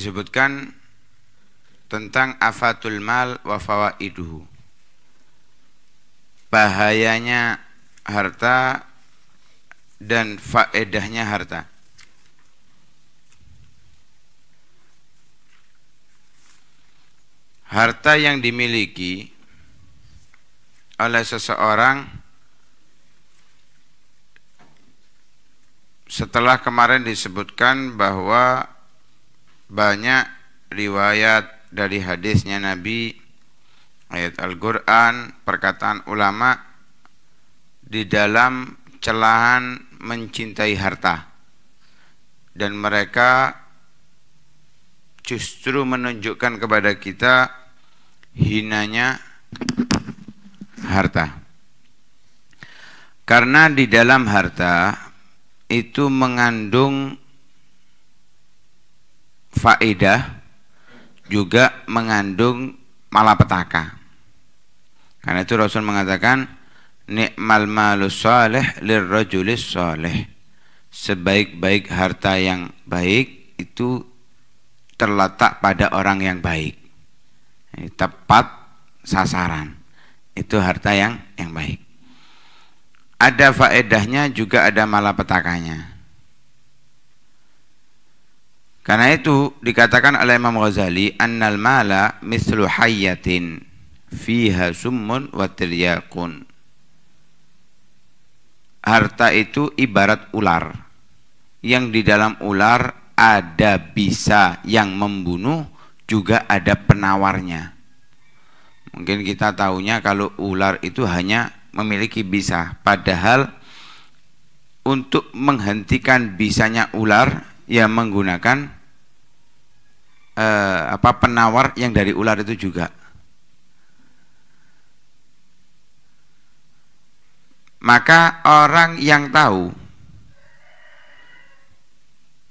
disebutkan tentang afatul mal wa fawaiduhu. Bahayanya harta dan faedahnya harta. Harta yang dimiliki oleh seseorang setelah kemarin disebutkan bahwa banyak riwayat dari hadisnya Nabi ayat Al-Qur'an, perkataan ulama di dalam celahan mencintai harta. Dan mereka justru menunjukkan kepada kita hinanya harta. Karena di dalam harta itu mengandung faedah juga mengandung malapetaka. Karena itu Rasul mengatakan nikmal malus salih lirrajulis salih. Sebaik-baik harta yang baik itu terletak pada orang yang baik. Tepat sasaran. Itu harta yang yang baik. Ada faedahnya juga ada malapetakannya. Karena itu dikatakan oleh Imam Ghazali annal mala mithlu hayyatin fiha summun wa tiryakun. Harta itu ibarat ular. Yang di dalam ular ada bisa yang membunuh juga ada penawarnya. Mungkin kita tahunya kalau ular itu hanya memiliki bisa, padahal untuk menghentikan bisanya ular ya menggunakan eh, apa penawar yang dari ular itu juga. Maka orang yang tahu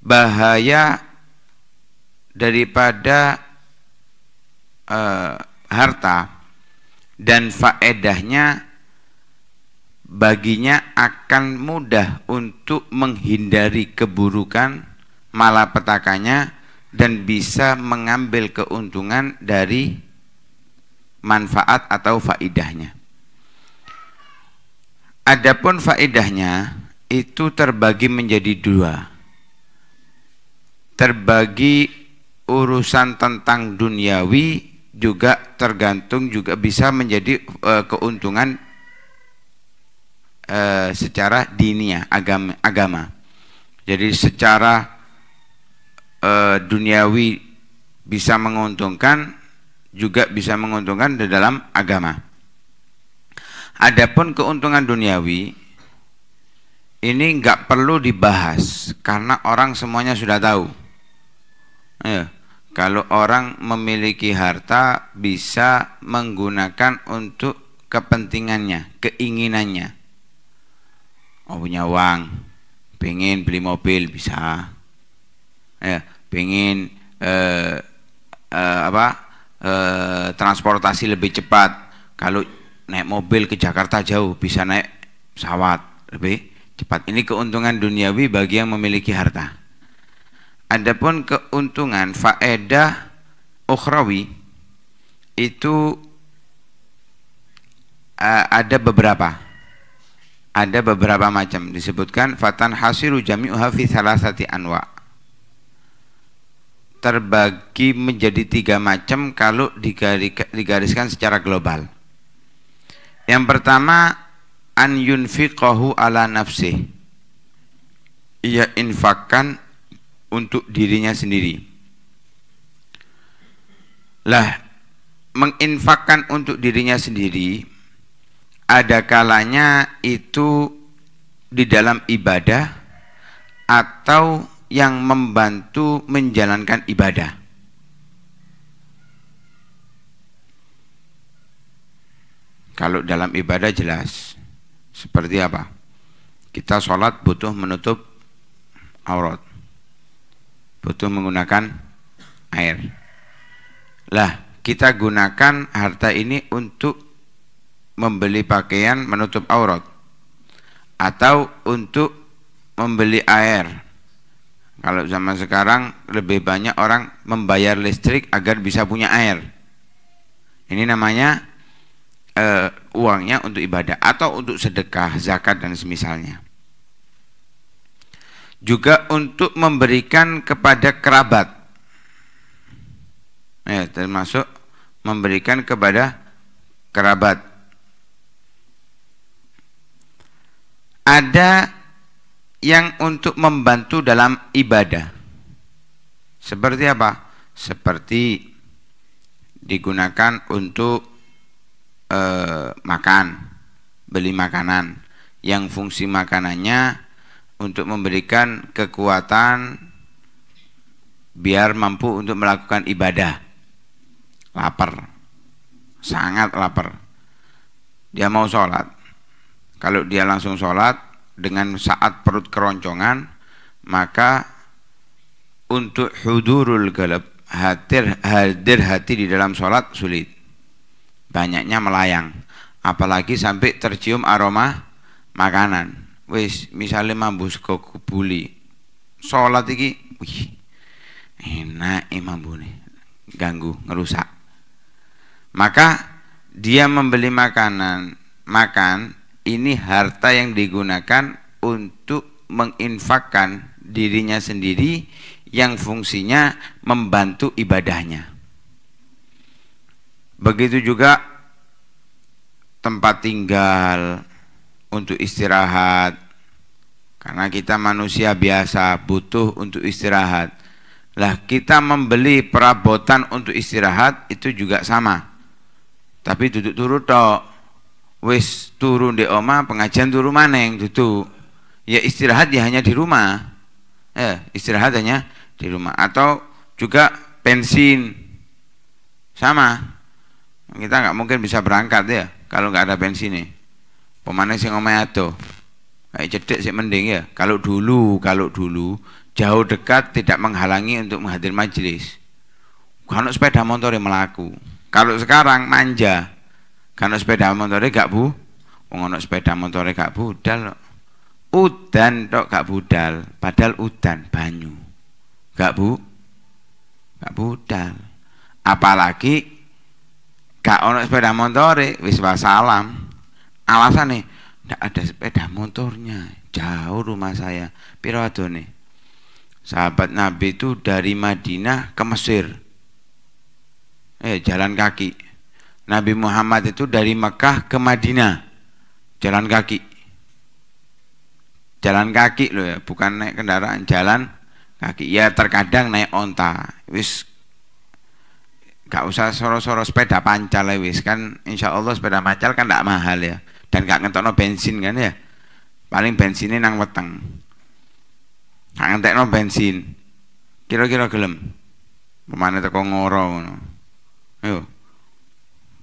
bahaya daripada eh, harta dan faedahnya baginya akan mudah untuk menghindari keburukan petakannya dan bisa mengambil keuntungan dari manfaat atau faidahnya. Adapun faidahnya itu terbagi menjadi dua. Terbagi urusan tentang duniawi juga tergantung juga bisa menjadi e, keuntungan e, secara dinia agama, agama. Jadi secara uh, duniawi bisa menguntungkan juga bisa menguntungkan di dalam agama. Adapun keuntungan duniawi ini nggak perlu dibahas karena orang semuanya sudah tahu. Ya, kalau orang memiliki harta bisa menggunakan untuk kepentingannya, keinginannya. Oh punya uang, pengen beli mobil bisa ya, pengen eh, eh, apa eh, transportasi lebih cepat kalau naik mobil ke Jakarta jauh bisa naik pesawat lebih cepat ini keuntungan duniawi bagi yang memiliki harta adapun keuntungan faedah ukhrawi itu uh, ada beberapa ada beberapa macam disebutkan fatan hasiru jami'uha fi salasati anwa terbagi menjadi tiga macam kalau digariskan secara global. Yang pertama an yunfiqahu ala nafsi Ia infakkan untuk dirinya sendiri. Lah, menginfakkan untuk dirinya sendiri ada kalanya itu di dalam ibadah atau yang membantu menjalankan ibadah. Kalau dalam ibadah jelas seperti apa? Kita sholat butuh menutup aurat, butuh menggunakan air. Lah, kita gunakan harta ini untuk membeli pakaian menutup aurat atau untuk membeli air kalau zaman sekarang lebih banyak orang membayar listrik agar bisa punya air. Ini namanya uh, uangnya untuk ibadah atau untuk sedekah, zakat dan semisalnya. Juga untuk memberikan kepada kerabat. Ya, termasuk memberikan kepada kerabat. Ada yang untuk membantu dalam ibadah. Seperti apa? Seperti digunakan untuk eh, makan, beli makanan. Yang fungsi makanannya untuk memberikan kekuatan biar mampu untuk melakukan ibadah. Lapar, sangat lapar. Dia mau sholat. Kalau dia langsung sholat, dengan saat perut keroncongan maka untuk hudurul galab hadir, hadir hati di dalam sholat sulit banyaknya melayang apalagi sampai tercium aroma makanan wis misalnya mambu sego kubuli sholat iki wih enak imam e bune ganggu ngerusak maka dia membeli makanan makan ini harta yang digunakan untuk menginfakkan dirinya sendiri yang fungsinya membantu ibadahnya. Begitu juga tempat tinggal untuk istirahat. Karena kita manusia biasa butuh untuk istirahat. Lah kita membeli perabotan untuk istirahat itu juga sama. Tapi duduk turut toh wis turun di oma pengajian turun yang tutu? ya istirahat ya hanya di rumah eh, istirahat hanya di rumah atau juga bensin sama kita nggak mungkin bisa berangkat ya kalau nggak ada bensin nih pemanis yang omay ato kayak cedek sih mending ya kalau dulu kalau dulu jauh dekat tidak menghalangi untuk menghadir majelis kalau sepeda motor yang melaku kalau sekarang manja karena sepeda motornya gak bu, ngono sepeda motornya gak budal. Udan tok gak budal, padahal udan banyu. Gak bu, gak budal. Apalagi gak ono sepeda motorik, wis wasalam. Alasan nih, ndak ada sepeda motornya. Jauh rumah saya. Piro nih. Sahabat Nabi itu dari Madinah ke Mesir. Eh, jalan kaki Nabi Muhammad itu dari Mekah ke Madinah jalan kaki jalan kaki loh ya bukan naik kendaraan jalan kaki ya terkadang naik onta wis gak usah soro-soro sepeda pancal ya wis kan insya Allah sepeda pancal kan gak mahal ya dan gak ngetok no bensin kan ya paling bensinnya nang weteng gak ngetok no bensin kira-kira gelem pemane teko ngoro yuk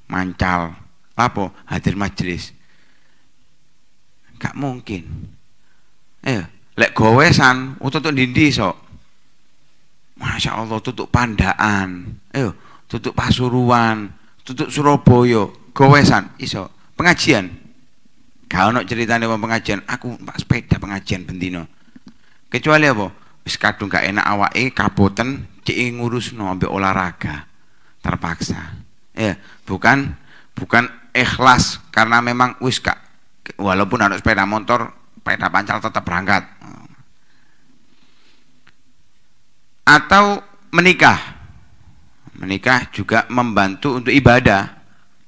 mancal apa hadir majelis gak mungkin eh lek gowesan untuk dindi sok Masya Allah tutup pandaan eh tutup pasuruan tutup Surabaya gowesan iso pengajian kalau ono ceritane wong pengajian aku pak sepeda pengajian bendino kecuali apa wis kadung gak enak awake kaboten cek ngurusno ambek olahraga terpaksa ya bukan bukan ikhlas karena memang wis kak walaupun harus sepeda motor sepeda pancal tetap berangkat atau menikah menikah juga membantu untuk ibadah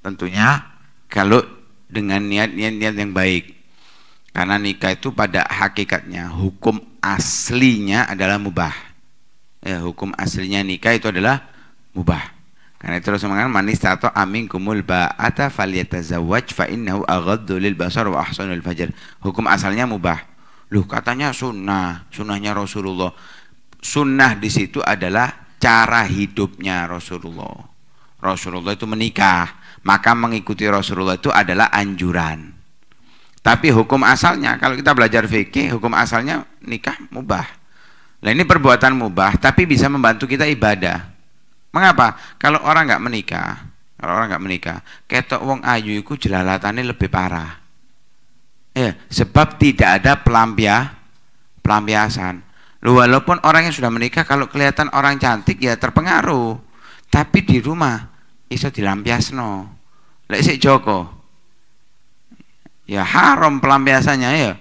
tentunya kalau dengan niat-niat yang baik karena nikah itu pada hakikatnya hukum aslinya adalah mubah ya, hukum aslinya nikah itu adalah mubah karena itu Rasulullah mengatakan manis tato amin kumul ba'ata zawaj fa innahu aghaddu lil basar wa ahsanul fajar. Hukum asalnya mubah. Loh katanya sunnah, sunnahnya Rasulullah. Sunnah di situ adalah cara hidupnya Rasulullah. Rasulullah itu menikah, maka mengikuti Rasulullah itu adalah anjuran. Tapi hukum asalnya kalau kita belajar fikih, hukum asalnya nikah mubah. Nah ini perbuatan mubah tapi bisa membantu kita ibadah. Mengapa? Kalau orang nggak menikah, kalau orang nggak menikah, ketok wong ayu itu jelalatannya lebih parah. Ya, sebab tidak ada pelampia, pelampiasan. Lu walaupun orang yang sudah menikah kalau kelihatan orang cantik ya terpengaruh. Tapi di rumah iso dilampiasno. Lek sik Joko. Ya haram pelampiasannya ya.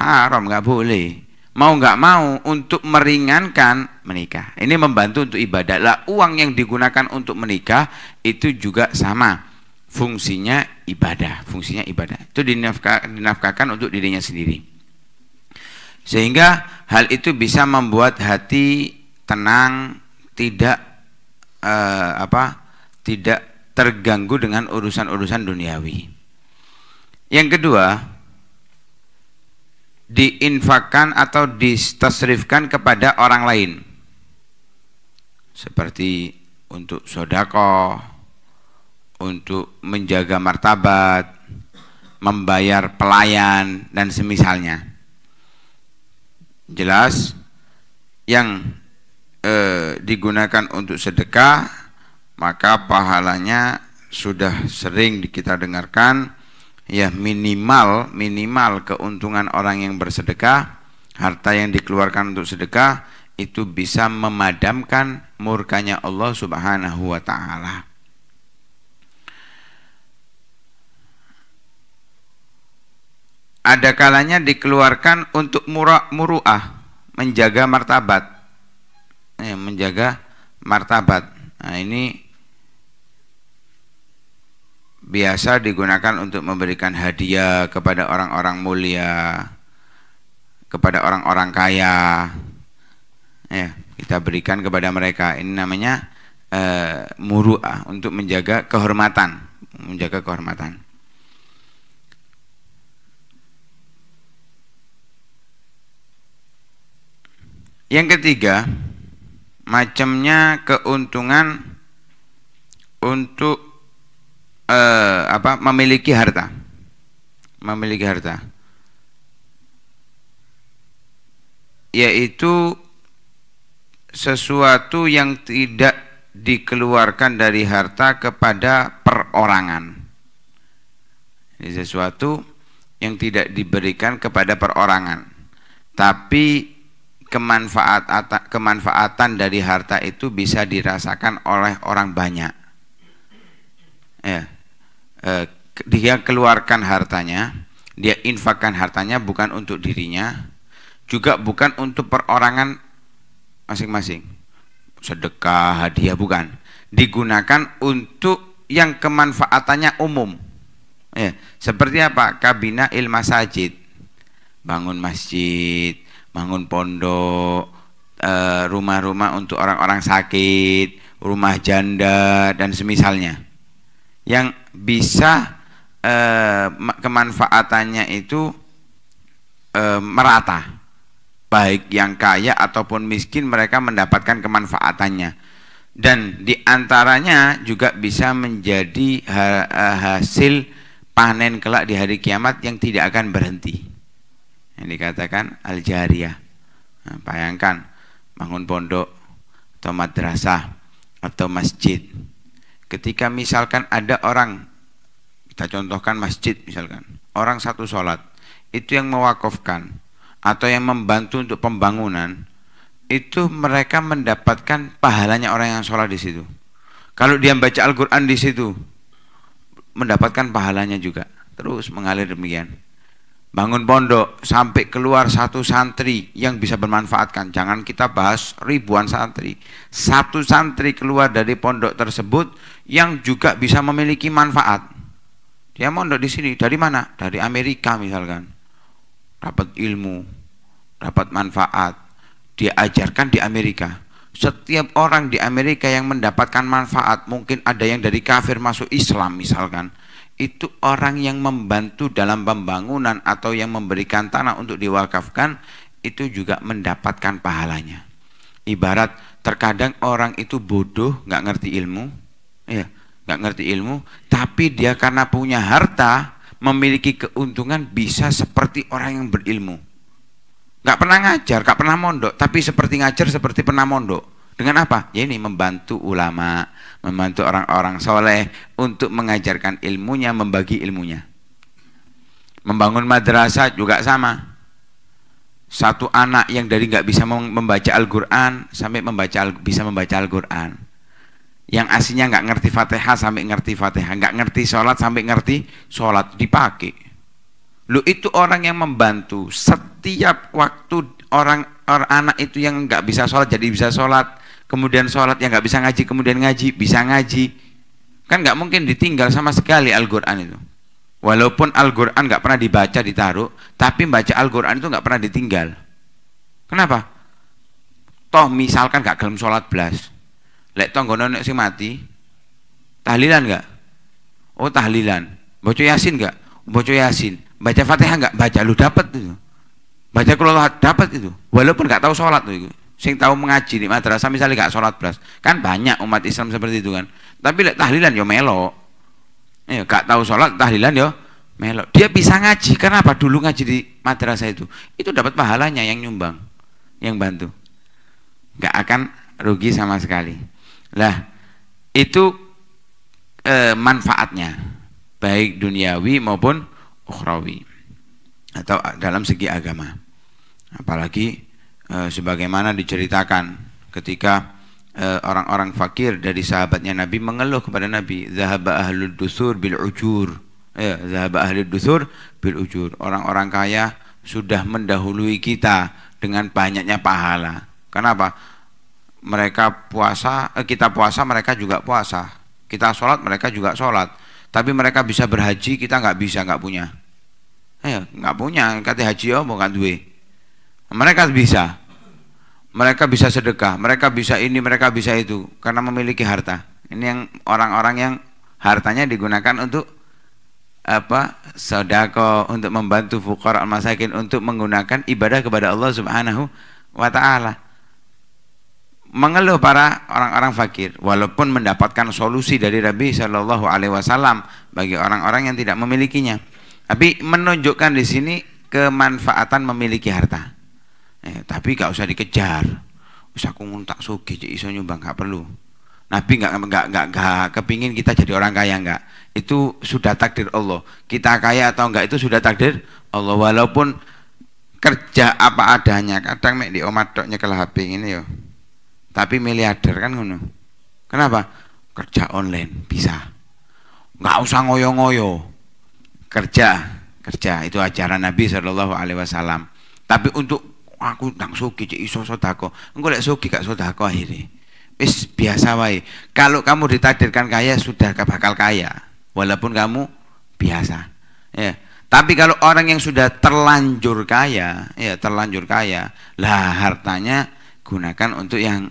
Haram nggak boleh mau nggak mau untuk meringankan menikah. Ini membantu untuk ibadah. Lah uang yang digunakan untuk menikah itu juga sama fungsinya ibadah, fungsinya ibadah. Itu dinafkahkan untuk dirinya sendiri. Sehingga hal itu bisa membuat hati tenang, tidak eh, apa? tidak terganggu dengan urusan-urusan duniawi. Yang kedua, diinfakkan atau ditasrifkan kepada orang lain seperti untuk sodako untuk menjaga martabat membayar pelayan dan semisalnya jelas yang eh, digunakan untuk sedekah maka pahalanya sudah sering kita dengarkan ya minimal minimal keuntungan orang yang bersedekah harta yang dikeluarkan untuk sedekah itu bisa memadamkan murkanya Allah Subhanahu wa taala. Ada kalanya dikeluarkan untuk muruah, menjaga martabat. Ya, menjaga martabat. Nah, ini biasa digunakan untuk memberikan hadiah kepada orang-orang mulia, kepada orang-orang kaya. Ya, kita berikan kepada mereka. Ini namanya uh, muru'ah untuk menjaga kehormatan, menjaga kehormatan. Yang ketiga, macamnya keuntungan untuk eh, apa memiliki harta. Memiliki harta. Yaitu sesuatu yang tidak dikeluarkan dari harta kepada perorangan. Ini sesuatu yang tidak diberikan kepada perorangan. Tapi kemanfaat kemanfaatan dari harta itu bisa dirasakan oleh orang banyak. Ya. Eh, dia keluarkan hartanya, dia infakkan hartanya bukan untuk dirinya, juga bukan untuk perorangan masing-masing. Sedekah, hadiah bukan. Digunakan untuk yang kemanfaatannya umum. Ya, seperti apa? Kabina ilmu masjid, Bangun masjid, bangun pondok, eh, rumah-rumah untuk orang-orang sakit, rumah janda dan semisalnya yang bisa eh, kemanfaatannya itu eh, merata baik yang kaya ataupun miskin mereka mendapatkan kemanfaatannya dan diantaranya juga bisa menjadi eh, hasil panen kelak di hari kiamat yang tidak akan berhenti yang dikatakan al jariah nah, bayangkan bangun pondok atau madrasah atau masjid ketika misalkan ada orang kita contohkan masjid misalkan orang satu sholat itu yang mewakafkan atau yang membantu untuk pembangunan itu mereka mendapatkan pahalanya orang yang sholat di situ kalau dia membaca Al-Quran di situ mendapatkan pahalanya juga terus mengalir demikian bangun pondok sampai keluar satu santri yang bisa bermanfaatkan jangan kita bahas ribuan santri satu santri keluar dari pondok tersebut yang juga bisa memiliki manfaat dia mondok di sini dari mana dari Amerika misalkan dapat ilmu dapat manfaat diajarkan di Amerika setiap orang di Amerika yang mendapatkan manfaat mungkin ada yang dari kafir masuk Islam misalkan itu orang yang membantu dalam pembangunan atau yang memberikan tanah untuk diwakafkan itu juga mendapatkan pahalanya. Ibarat terkadang orang itu bodoh, nggak ngerti ilmu, ya, nggak ngerti ilmu, tapi dia karena punya harta memiliki keuntungan bisa seperti orang yang berilmu. Nggak pernah ngajar, nggak pernah mondok, tapi seperti ngajar seperti pernah mondok. Dengan apa? Ya ini membantu ulama, membantu orang-orang soleh untuk mengajarkan ilmunya, membagi ilmunya. Membangun madrasah juga sama. Satu anak yang dari nggak bisa membaca Al-Quran sampai membaca bisa membaca Al-Quran. Yang aslinya nggak ngerti fatihah sampai ngerti fatihah, nggak ngerti sholat sampai ngerti sholat dipakai. Lu itu orang yang membantu setiap waktu orang, orang anak itu yang nggak bisa sholat jadi bisa sholat kemudian sholat yang nggak bisa ngaji kemudian ngaji bisa ngaji kan nggak mungkin ditinggal sama sekali Al-Quran itu walaupun Al-Quran nggak pernah dibaca ditaruh tapi baca Al-Quran itu nggak pernah ditinggal kenapa toh misalkan nggak gelem sholat belas lek tonggono nek si mati tahlilan nggak oh tahlilan baca yasin nggak baca yasin baca fatihah nggak baca lu dapat itu baca kalau dapat itu walaupun nggak tahu sholat itu sing tahu mengaji di madrasah misalnya gak sholat belas kan banyak umat Islam seperti itu kan tapi lek tahlilan yo melo ya iya, gak tahu sholat tahlilan yo ya melo dia bisa ngaji karena apa dulu ngaji di madrasah itu itu dapat pahalanya yang nyumbang yang bantu gak akan rugi sama sekali lah itu e, manfaatnya baik duniawi maupun ukhrawi atau dalam segi agama apalagi e, sebagaimana diceritakan ketika eh, orang-orang e, fakir dari sahabatnya Nabi mengeluh kepada Nabi zahaba ahlul dusur bil ujur eh, zahaba ahlul dusur bil ujur orang-orang kaya sudah mendahului kita dengan banyaknya pahala kenapa mereka puasa eh, kita puasa mereka juga puasa kita sholat mereka juga sholat tapi mereka bisa berhaji kita nggak bisa nggak punya eh nggak punya kata haji oh bukan duit mereka bisa mereka bisa sedekah, mereka bisa ini, mereka bisa itu karena memiliki harta. Ini yang orang-orang yang hartanya digunakan untuk apa? sodako, untuk membantu fukor al-masakin, untuk menggunakan ibadah kepada Allah Subhanahu wa taala. Mengeluh para orang-orang fakir walaupun mendapatkan solusi dari Nabi Shallallahu alaihi wasallam bagi orang-orang yang tidak memilikinya. Tapi menunjukkan di sini kemanfaatan memiliki harta Eh, tapi gak usah dikejar. Usah aku tak sugih jadi iso nyumbang gak perlu. Nabi nggak nggak nggak gak kepingin kita jadi orang kaya nggak. Itu sudah takdir Allah. Kita kaya atau nggak itu sudah takdir Allah. Walaupun kerja apa adanya. Kadang mek di omat tok HP ini yo. Tapi miliarder kan ngono. Kenapa? Kerja online bisa. Nggak usah ngoyo-ngoyo. Kerja, kerja itu ajaran Nabi Shallallahu Alaihi Wasallam. Tapi untuk aku nang sugi cek iso sedekah. engko lek sugi gak sedekah akhirnya wis biasa wae kalau kamu ditakdirkan kaya sudah bakal kaya walaupun kamu biasa ya tapi kalau orang yang sudah terlanjur kaya ya terlanjur kaya lah hartanya gunakan untuk yang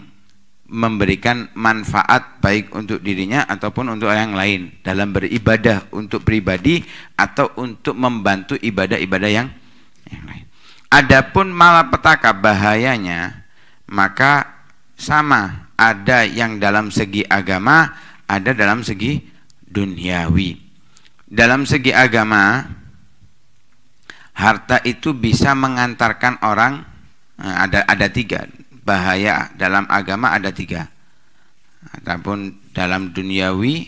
memberikan manfaat baik untuk dirinya ataupun untuk orang lain dalam beribadah untuk pribadi atau untuk membantu ibadah-ibadah yang yang lain Adapun malapetaka bahayanya, maka sama ada yang dalam segi agama, ada dalam segi duniawi. Dalam segi agama, harta itu bisa mengantarkan orang eh, ada ada tiga bahaya dalam agama ada tiga ataupun dalam duniawi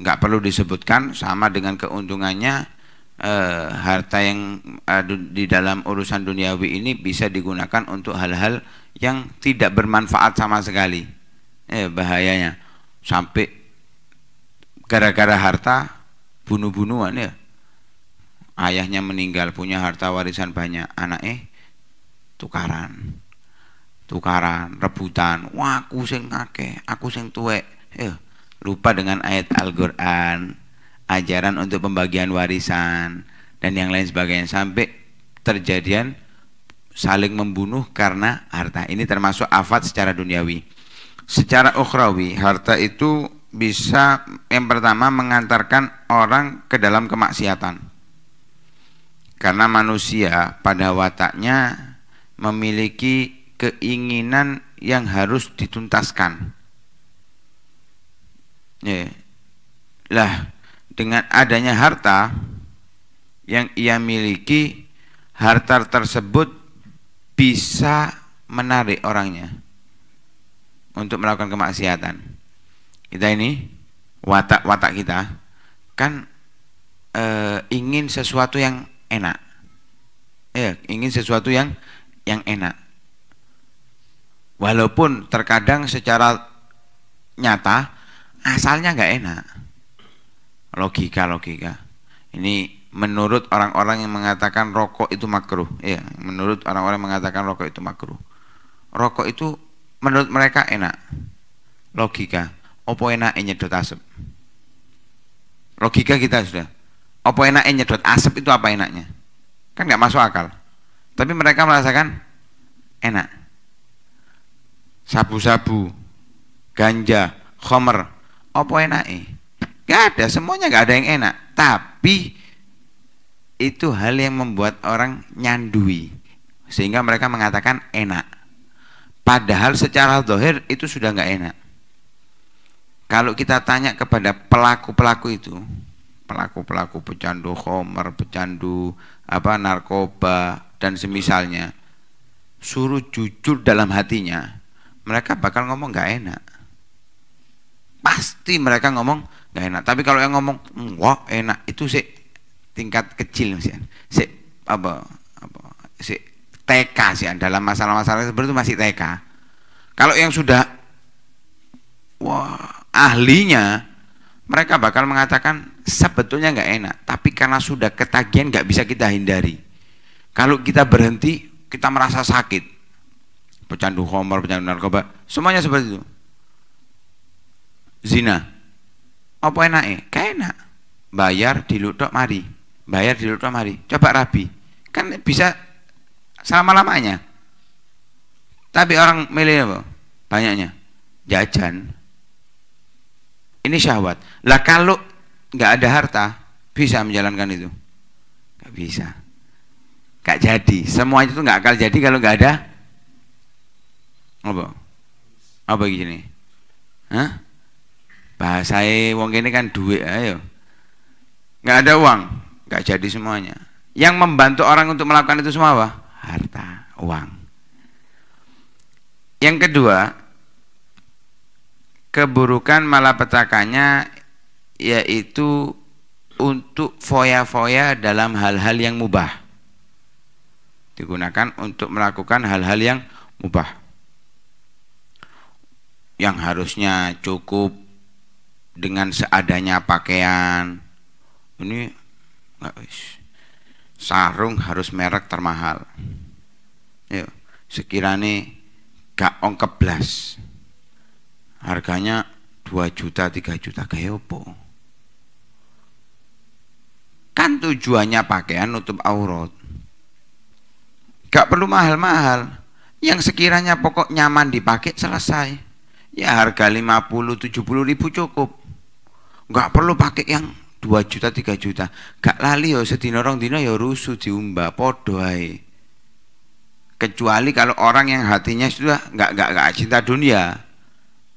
nggak perlu disebutkan sama dengan keuntungannya uh, harta yang uh, di dalam urusan duniawi ini bisa digunakan untuk hal-hal yang tidak bermanfaat sama sekali. Eh bahayanya sampai gara-gara harta bunuh-bunuhan ya. Ayahnya meninggal punya harta warisan banyak, anak eh tukaran. Tukaran, rebutan. Wah, aku sing kakek, aku sing tuwek. Eh, lupa dengan ayat Al-Qur'an ajaran untuk pembagian warisan dan yang lain sebagainya sampai terjadian saling membunuh karena harta ini termasuk afat secara duniawi secara ukrawi harta itu bisa yang pertama mengantarkan orang ke dalam kemaksiatan karena manusia pada wataknya memiliki keinginan yang harus dituntaskan ya. lah dengan adanya harta yang ia miliki, harta tersebut bisa menarik orangnya untuk melakukan kemaksiatan. Kita ini watak-watak kita kan e, ingin sesuatu yang enak. Ya, ingin sesuatu yang yang enak. Walaupun terkadang secara nyata asalnya nggak enak logika-logika. Ini menurut orang-orang yang mengatakan rokok itu makruh, ya, menurut orang-orang yang mengatakan rokok itu makruh. Rokok itu menurut mereka enak. Logika, opo enak nyedot asap. Logika kita sudah. Opo enak nyedot asap itu apa enaknya? Kan nggak masuk akal. Tapi mereka merasakan enak. Sabu-sabu, ganja, khomer, opo enak eh? Gak ada, semuanya gak ada yang enak. Tapi itu hal yang membuat orang nyandui. Sehingga mereka mengatakan enak. Padahal secara dohir itu sudah nggak enak. Kalau kita tanya kepada pelaku-pelaku itu, pelaku-pelaku pecandu homer, pecandu apa narkoba dan semisalnya, suruh jujur dalam hatinya, mereka bakal ngomong nggak enak. Pasti mereka ngomong nggak enak tapi kalau yang ngomong wah enak itu sih tingkat kecil sih ya. si apa apa si TK sih ya. dalam masalah-masalah seperti itu masih TK kalau yang sudah wah ahlinya mereka bakal mengatakan sebetulnya nggak enak tapi karena sudah ketagihan nggak bisa kita hindari kalau kita berhenti kita merasa sakit pecandu homer, pecandu narkoba semuanya seperti itu zina apa enake kayak enak bayar di lutok mari bayar di lutok mari coba rabi kan bisa selama lamanya tapi orang milih apa banyaknya jajan ini syahwat lah kalau nggak ada harta bisa menjalankan itu Gak bisa Gak jadi semuanya itu nggak akan jadi kalau nggak ada apa apa gini Hah? bahasa wong ini kan duit ayo nggak ada uang nggak jadi semuanya yang membantu orang untuk melakukan itu semua apa harta uang yang kedua keburukan malapetakannya yaitu untuk foya-foya dalam hal-hal yang mubah digunakan untuk melakukan hal-hal yang mubah yang harusnya cukup dengan seadanya pakaian ini sarung harus merek termahal Yuk, sekiranya gak ongkep belas harganya 2 juta 3 juta kayak apa kan tujuannya pakaian nutup aurat gak perlu mahal-mahal yang sekiranya pokok nyaman dipakai selesai ya harga 50 70 ribu cukup nggak perlu pakai yang 2 juta 3 juta gak lali ya sedina orang dina ya rusuh diumbah podo kecuali kalau orang yang hatinya sudah nggak nggak nggak cinta dunia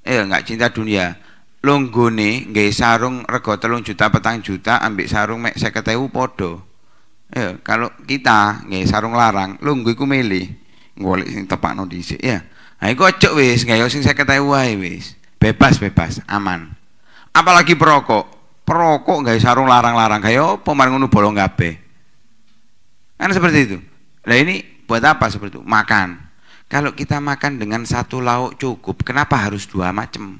eh nggak cinta dunia longgone nggak sarung rego telung juta petang juta ambik sarung mek seketewu podo eh kalau kita nggak sarung larang longgo ku milih golek sing tepakno dhisik ya ha nah, iku ojo wis nggak sing seketewu ae wis bebas bebas aman apalagi perokok perokok nggak sarung larang-larang kayak apa ngono bolong gape kan seperti itu nah ini buat apa seperti itu makan kalau kita makan dengan satu lauk cukup kenapa harus dua macam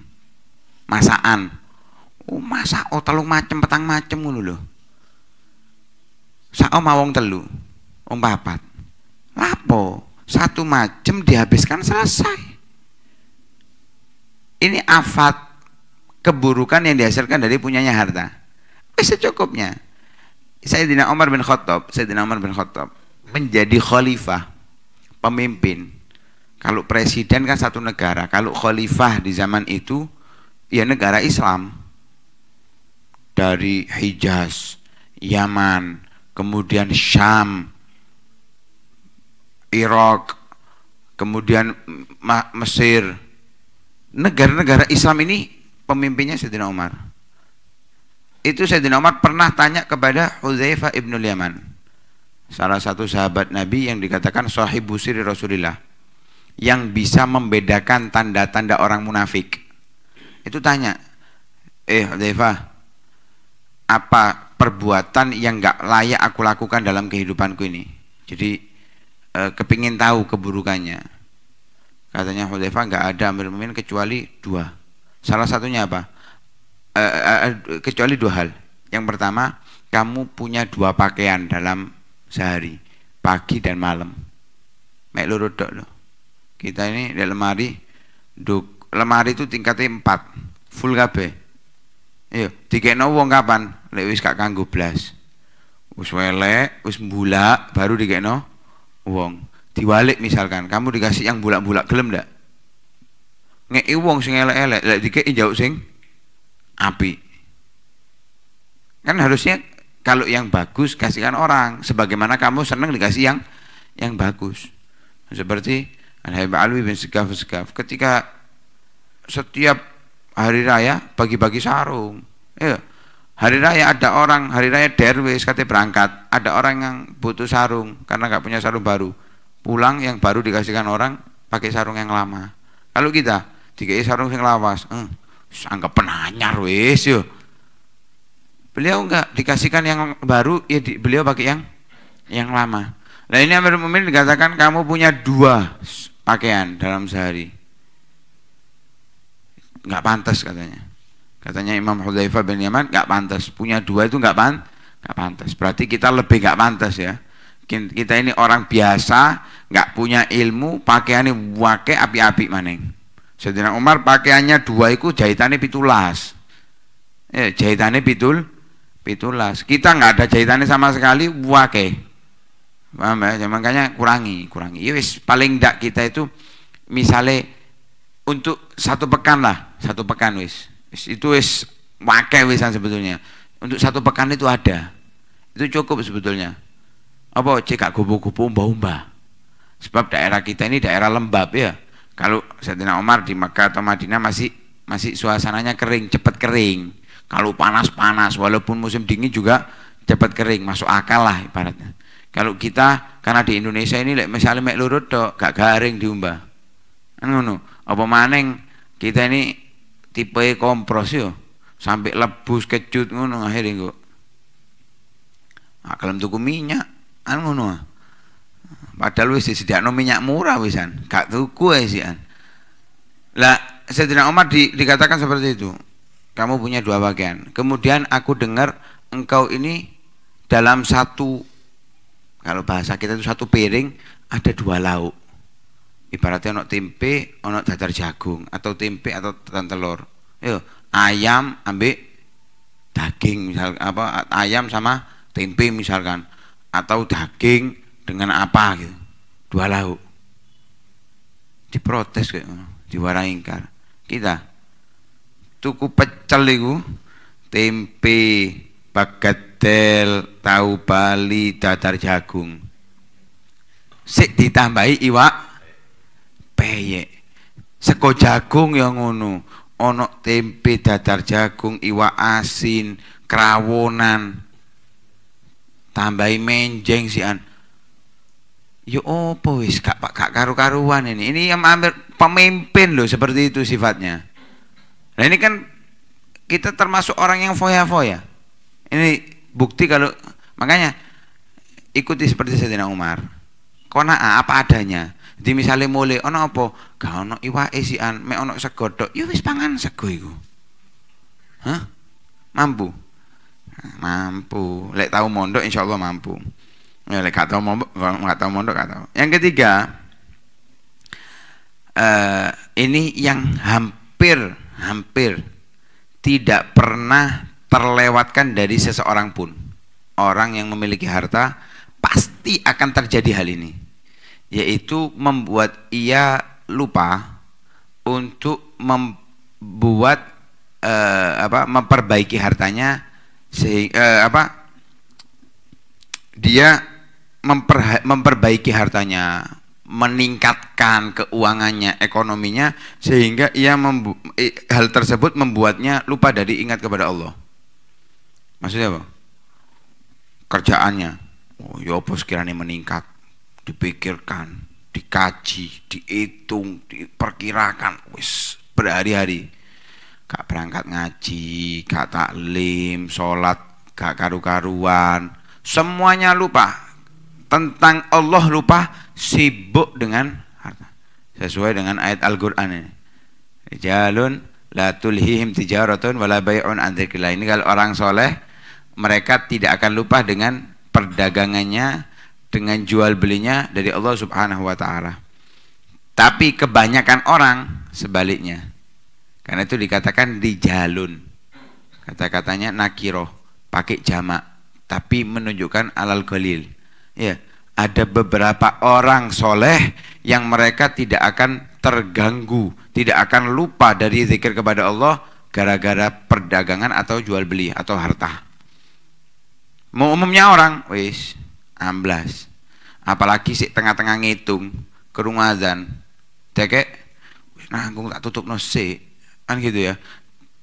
masakan oh masa oh telung macem petang macem ngono loh sao mawong telu om papat lapo satu macem dihabiskan selesai ini afat keburukan yang dihasilkan dari punyanya harta. Bisa cukupnya. Sayyidina Umar bin Khattab, Sayyidina Umar bin Khattab menjadi khalifah, pemimpin. Kalau presiden kan satu negara, kalau khalifah di zaman itu ya negara Islam. Dari Hijaz, Yaman, kemudian Syam, Irak, kemudian Mesir. Negara-negara Islam ini pemimpinnya Sayyidina Umar. Itu Sayyidina Umar pernah tanya kepada Hudzaifah ibn Yaman. Salah satu sahabat Nabi yang dikatakan Sahih busiri Rasulullah, Yang bisa membedakan tanda-tanda orang munafik. Itu tanya, eh Hudzaifah, apa perbuatan yang gak layak aku lakukan dalam kehidupanku ini? Jadi e, kepingin tahu keburukannya. Katanya Hudzaifah gak ada amir kecuali dua Salah satunya apa? E, e, kecuali dua hal. Yang pertama, kamu punya dua pakaian dalam sehari, pagi dan malam. Mek loro dok lo. Kita ini di lemari, duk, lemari itu tingkatnya empat, full kabeh. Ayo, iya, tiga wong kapan? lewis kak kanggo belas. uswele welek, baru tiga baru dikekno wong. Diwalik misalkan, kamu dikasih yang bulak-bulak gelem dak ngei wong sing elek-elek lek dikeki jauh sing api kan harusnya kalau yang bagus kasihkan orang sebagaimana kamu senang dikasih yang yang bagus seperti Al-Habib Alwi bin Sikaf Sikaf ketika setiap hari raya bagi-bagi sarung ya hari raya ada orang hari raya derwis katanya berangkat ada orang yang butuh sarung karena nggak punya sarung baru pulang yang baru dikasihkan orang pakai sarung yang lama kalau kita dikei sarung sing lawas eh, hmm, anggap penanya wis yo beliau enggak dikasihkan yang baru ya di, beliau pakai yang yang lama nah ini Amir Mumin dikatakan kamu punya dua pakaian dalam sehari enggak pantas katanya katanya Imam Hudzaifah bin Yaman enggak pantas punya dua itu enggak pantas nggak pantas berarti kita lebih nggak pantas ya kita ini orang biasa nggak punya ilmu pakaiannya wake api-api maning Sayyidina Umar pakaiannya dua itu jahitannya pitulas. Eh, jahitannya pitul, pitulas. Kita nggak ada jahitannya sama sekali, wake. Paham ya? ya makanya kurangi, kurangi. yowis ya, paling ndak kita itu misalnya untuk satu pekan lah, satu pekan wis. itu wis wake wisan sebetulnya. Untuk satu pekan itu ada. Itu cukup sebetulnya. Apa cekak gubuk-gubuk umba-umba. Sebab daerah kita ini daerah lembab ya. Kalau Sayyidina Umar di Mekah atau Madinah masih masih suasananya kering, cepat kering. Kalau panas panas, walaupun musim dingin juga cepat kering, masuk akal lah ibaratnya. Kalau kita karena di Indonesia ini misalnya mek lurut tok, gak garing diumbah. Anu apa maneng kita ini tipe kompros yo sampai lebus kecut ngono akhirnya kok nah, tuku minyak anu ngono padahal wis disediakno minyak murah wisan gak tuku ae lah Sayyidina Umar di, dikatakan seperti itu. Kamu punya dua bagian. Kemudian aku dengar engkau ini dalam satu kalau bahasa kita itu satu piring ada dua lauk. Ibaratnya ono tempe, ono dadar jagung atau tempe atau telur. Yo, ayam ambek daging misal apa ayam sama tempe misalkan atau daging dengan apa gitu. Dua lauk. Diprotes kayak diwara ingkar. Kita tuku pecel iku tempe, bagadel, tahu bali, dadar jagung. Sik ditambahi iwak peyek. Seko jagung yang ngono, onok tempe, dadar jagung, iwak asin, krawonan. Tambahi menjeng sian yo ya opo wis pak, kak karu-karuan ini. Ini yang ambil pemimpin loh seperti itu sifatnya. Nah ini kan kita termasuk orang yang foya-foya. Ini bukti kalau makanya ikuti seperti Sayyidina Umar. Kona apa adanya. Di misalnya mulai ono apa? kau ono iwa esian, me ono segodok. yo ya wis pangan sego iku. Hah? Mampu. Mampu. Lek tahu mondok insyaallah mampu. Ya, gak tahu mondok, gak tahu mondok, gak Yang ketiga, eh, ini yang hampir, hampir tidak pernah terlewatkan dari seseorang pun. Orang yang memiliki harta pasti akan terjadi hal ini, yaitu membuat ia lupa untuk membuat eh, apa memperbaiki hartanya sehingga eh, apa dia memperbaiki hartanya, meningkatkan keuangannya, ekonominya sehingga ia hal tersebut membuatnya lupa dari ingat kepada Allah. Maksudnya apa? Kerjaannya. Oh, ya apa sekiranya meningkat? Dipikirkan, dikaji, dihitung, diperkirakan, wis berhari-hari. Gak berangkat ngaji, gak taklim, sholat, gak karu-karuan, semuanya lupa tentang Allah lupa sibuk dengan harta sesuai dengan ayat Al-Qur'an ini jalun la tulhihim tijaratun wala bai'un an ini kalau orang soleh mereka tidak akan lupa dengan perdagangannya dengan jual belinya dari Allah Subhanahu wa taala tapi kebanyakan orang sebaliknya karena itu dikatakan di jalun kata-katanya nakiroh pakai jamak tapi menunjukkan alal golil ya ada beberapa orang soleh yang mereka tidak akan terganggu, tidak akan lupa dari zikir kepada Allah gara-gara perdagangan atau jual beli atau harta. Mau umumnya orang, wis, amblas. Apalagi si tengah-tengah ngitung, kerumahan, azan, cekek, nanggung tak tutup nasi, kan gitu ya.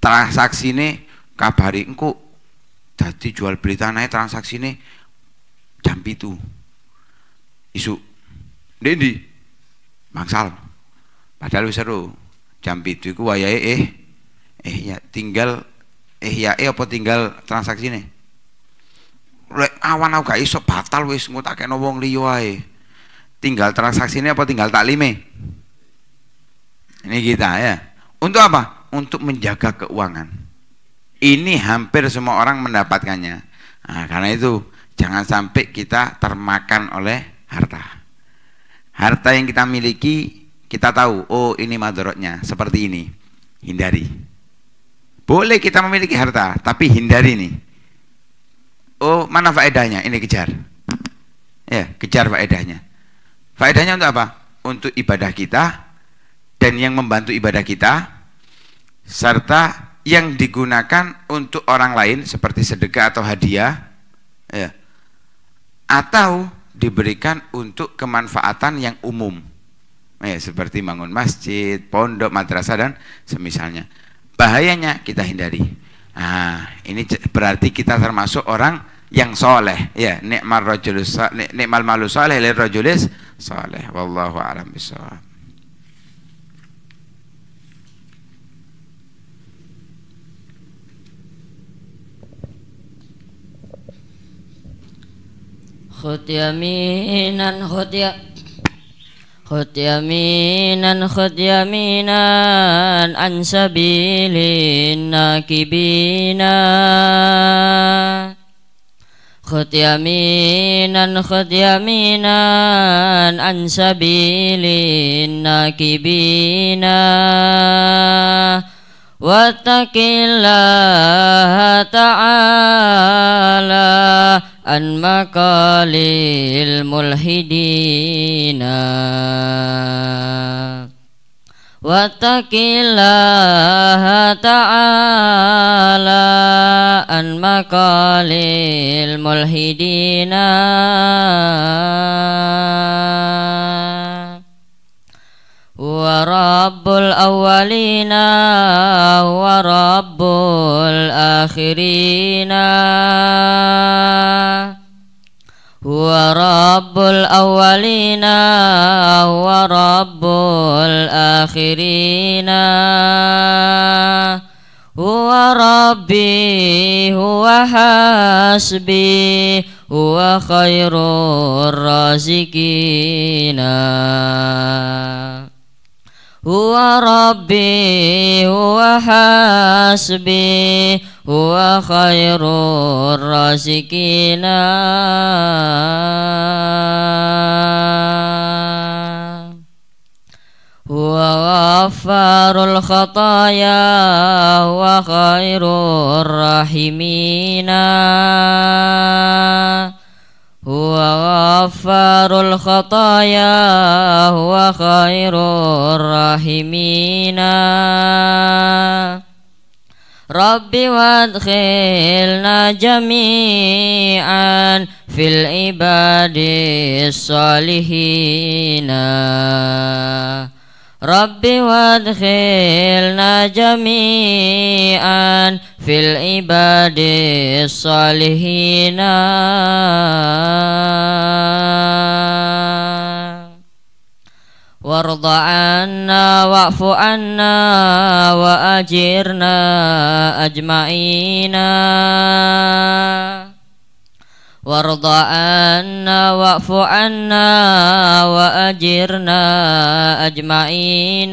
Transaksi ini kabari engkau jadi jual beli tanahnya transaksi ini jam itu isu Dendi mangsal padahal seru jam itu iku wayahe eh eh ya tinggal eh ya eh apa tinggal transaksi nih lek awan aku gak iso batal wis ngutakno wong liya ae tinggal transaksi nih apa tinggal taklime ini kita ya untuk apa untuk menjaga keuangan ini hampir semua orang mendapatkannya nah, karena itu Jangan sampai kita termakan oleh harta. Harta yang kita miliki, kita tahu, oh ini madorotnya, seperti ini. Hindari. Boleh kita memiliki harta, tapi hindari ini. Oh, mana faedahnya? Ini kejar. Ya, kejar faedahnya. Faedahnya untuk apa? Untuk ibadah kita dan yang membantu ibadah kita serta yang digunakan untuk orang lain seperti sedekah atau hadiah ya, atau diberikan untuk kemanfaatan yang umum ya, seperti bangun masjid, pondok, madrasah dan semisalnya bahayanya kita hindari nah, ini berarti kita termasuk orang yang soleh ya nikmal rojulis nikmal malu soleh le rojulis soleh wallahu alam bishawab khutyaminan khutya khut yaminan khut yaminan an sabilin nakibina kibina yaminan khut yaminan an sabilin nakibina واتق الله تعالى عن مقال الملحدين واتق الله تعالى عن مقال الملحدين رب الأولين ورب الآخرين هو رب الأولين ورب الآخرين هو ربي هو حسبي هو خير الرازقين هو ربي هو حسبي هو خير الرازقين هو غفار الخطايا هو خير الراحمين غفار الخطايا هو خير الراحمين رب وادخلنا جميعا في العباد الصالحين Rabbi wadkhilna jami'an fil ibadis salihina Warda wa fu'anna wa ajirna ajma'inna. وارض عنا واعف عنا وأجرنا أجمعين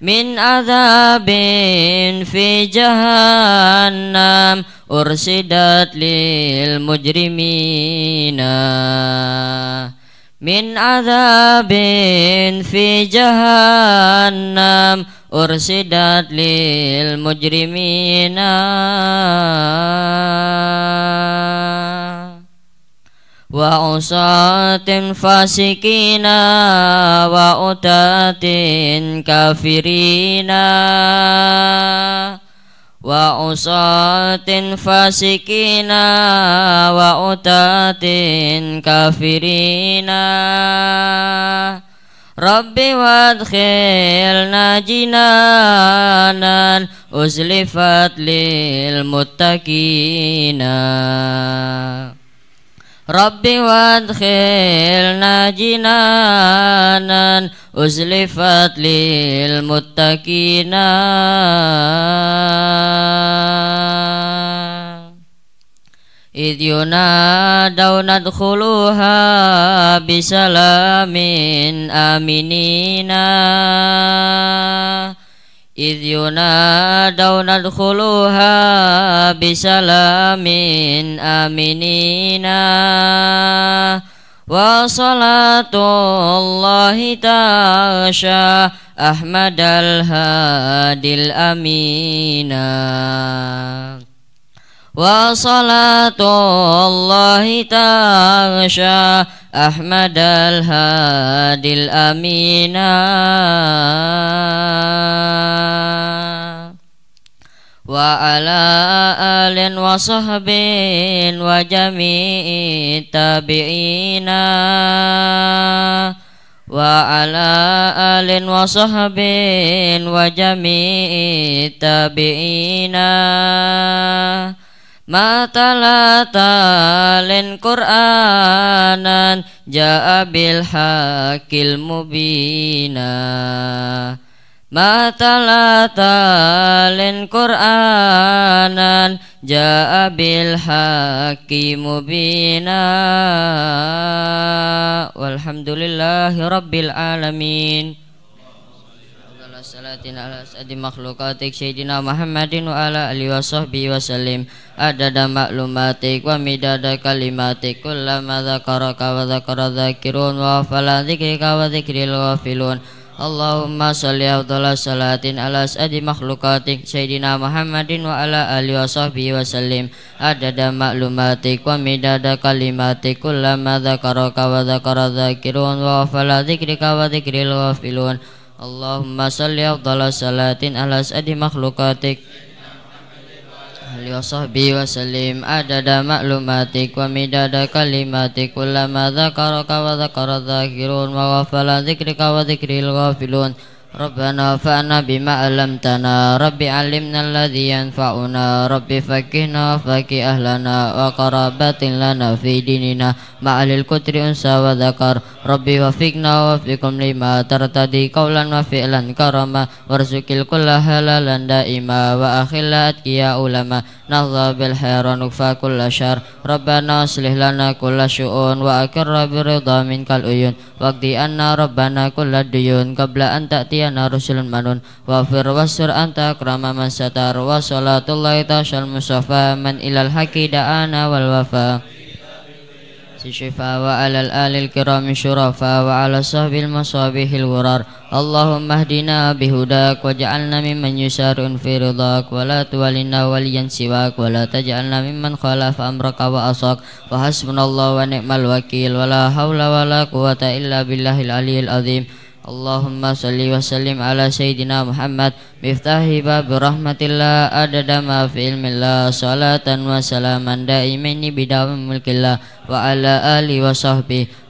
من عذاب في جهنم ارشدت للمجرمين من عذاب في جهنم ارشدت للمجرمين usatin fasikina wa udatin kafirina wa usatin fasikina wa udatin kafirina Rabbi wadkhil najinanan uslifat lil muttaqinah رب وادخلنا جنانا أزلفت للمتقين إذ ينادون ادخلوها بسلام آمنين إذ ينادون ادخلوها بسلام آمنين وصلاة الله تعشى أحمد الهادي الأمين وصلاة الله تغشى أحمد الهادي الأمين وعلى آل وصحب وجميع التابعين وعلى آل وصحب وجميع التابعين matalata lin qur'anan jaa bil hakil mubina matalata lin qur'anan jaa bil hakim mubina walhamdulillahi rabbil alamin Salatin ala sadi makhlukatik Sayyidina Muhammadin wa ala alihi wa sahbihi wa salim Adada maklumatik wa midada kalimatik Kullama zakaraka wa dhakara dhakirun Wa afala dhikrika wa dhikril filun Allahumma salli afdala salatin ala sadi makhlukatik Sayyidina Muhammadin wa ala alihi wa sahbihi wa salim Adada maklumatik wa midada kalimatik Kullama zakaraka wa dhakara dhakirun Wa afala dhikrika wa dhikril filun Allahumma salli afdala salatin ala sadi makhlukatik ahli wa sahbihi wa sallim adada ma'lumatik wa midada kalimatik kullama dhakaraka wa dhakara dhakirun wa ghafala dhikrika wa dhikril ghafilun ربنا فأنا بما علمتنا رب علمنا الذي ينفعنا رب فكهنا فكه أهلنا وقرابات لنا في ديننا مع للكتر أنسى وذكر ربي وفقنا وفقكم لما ترتدي قولا وفعلا كرما وارزق الكل حلالا دائما وأخلا أتقيا علما نهضى بالخير ونكفى كل شر ربنا أصلح لنا كل شؤون وأكر برضا منك الأيون واقضي أن ربنا كل الديون قبل أن تأتي ya narusulun manun wa fir wasur anta krama man satar wa salatullahi tashal musafa man ilal haki da'ana wal wafa shifa wa ala al-alil kirami syurafa wa ala sahbil masabihil wurar Allahumma ahdina bihudak wa ja'alna mimman yusarun fi ridhak wa la tuwalina waliyan siwak wa la taj'alna mimman khalaf amraka wa asak wa hasbunallah wa ni'mal wakil wa la hawla wa la quwata illa billahi aliyil azim al Allahumma salli wa sallim ala sayyidina Muhammad miftahi bab rahmatillah adada ma fi ilmillah salatan wa salaman daimin bidawmi mulkillah wa ala ali wa sahbihi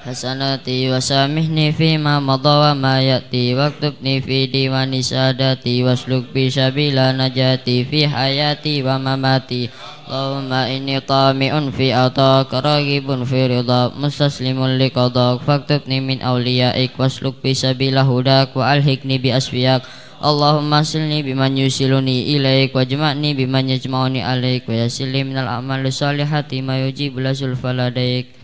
hasanati wa samihni fi ma madha wa ma yati waktubni fi diwani sadati wasluk bi sabila najati fi hayati wa mamati Allahumma inni tami'un fi ataka ragibun fi ridha mustaslimun li qadak min awliya'ik wasluk bi sabila hudak wa alhikni bi asfiyak Allahumma silni biman yusiluni ilaik wa jema'ni biman yajma'uni alaik wa yasili minal amal salihati ma yujibu lasul faladaik